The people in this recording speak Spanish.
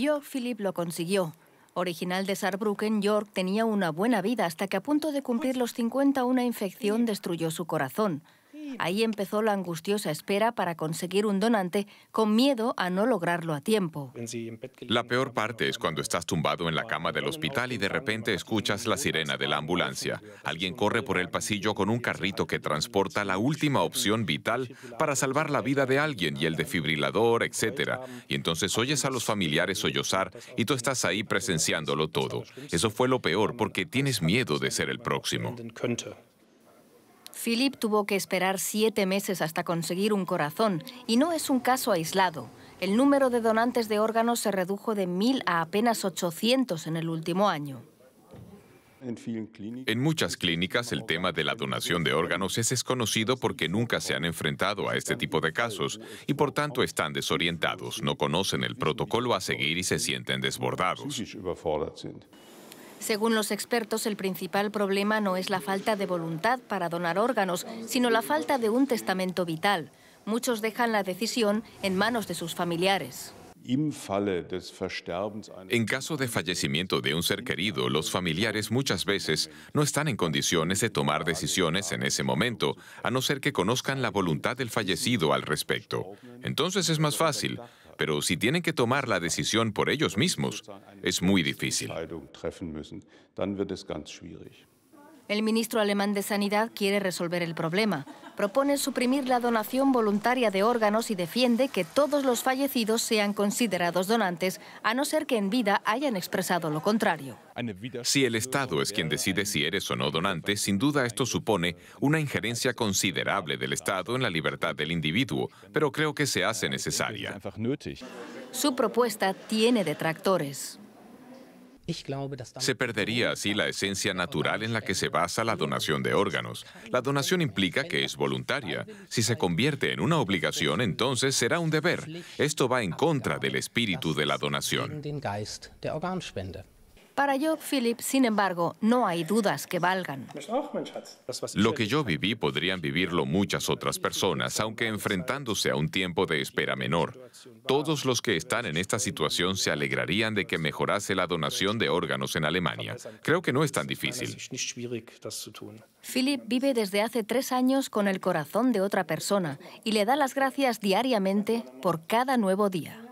York Philip lo consiguió. Original de Saarbrücken, York tenía una buena vida hasta que a punto de cumplir los 50 una infección destruyó su corazón. Ahí empezó la angustiosa espera para conseguir un donante con miedo a no lograrlo a tiempo. La peor parte es cuando estás tumbado en la cama del hospital y de repente escuchas la sirena de la ambulancia. Alguien corre por el pasillo con un carrito que transporta la última opción vital para salvar la vida de alguien y el defibrilador, etc. Y entonces oyes a los familiares sollozar y tú estás ahí presenciándolo todo. Eso fue lo peor porque tienes miedo de ser el próximo. Philip tuvo que esperar siete meses hasta conseguir un corazón, y no es un caso aislado. El número de donantes de órganos se redujo de mil a apenas 800 en el último año. En muchas clínicas el tema de la donación de órganos es desconocido porque nunca se han enfrentado a este tipo de casos y por tanto están desorientados, no conocen el protocolo a seguir y se sienten desbordados. Según los expertos, el principal problema no es la falta de voluntad para donar órganos, sino la falta de un testamento vital. Muchos dejan la decisión en manos de sus familiares. En caso de fallecimiento de un ser querido, los familiares muchas veces no están en condiciones de tomar decisiones en ese momento, a no ser que conozcan la voluntad del fallecido al respecto. Entonces es más fácil pero si tienen que tomar la decisión por ellos mismos, es muy difícil. El ministro alemán de Sanidad quiere resolver el problema. Propone suprimir la donación voluntaria de órganos y defiende que todos los fallecidos sean considerados donantes, a no ser que en vida hayan expresado lo contrario. Si el Estado es quien decide si eres o no donante, sin duda esto supone una injerencia considerable del Estado en la libertad del individuo, pero creo que se hace necesaria. Su propuesta tiene detractores. Se perdería así la esencia natural en la que se basa la donación de órganos. La donación implica que es voluntaria. Si se convierte en una obligación, entonces será un deber. Esto va en contra del espíritu de la donación. Para yo, Philip, sin embargo, no hay dudas que valgan. Lo que yo viví podrían vivirlo muchas otras personas, aunque enfrentándose a un tiempo de espera menor. Todos los que están en esta situación se alegrarían de que mejorase la donación de órganos en Alemania. Creo que no es tan difícil. Philip vive desde hace tres años con el corazón de otra persona y le da las gracias diariamente por cada nuevo día.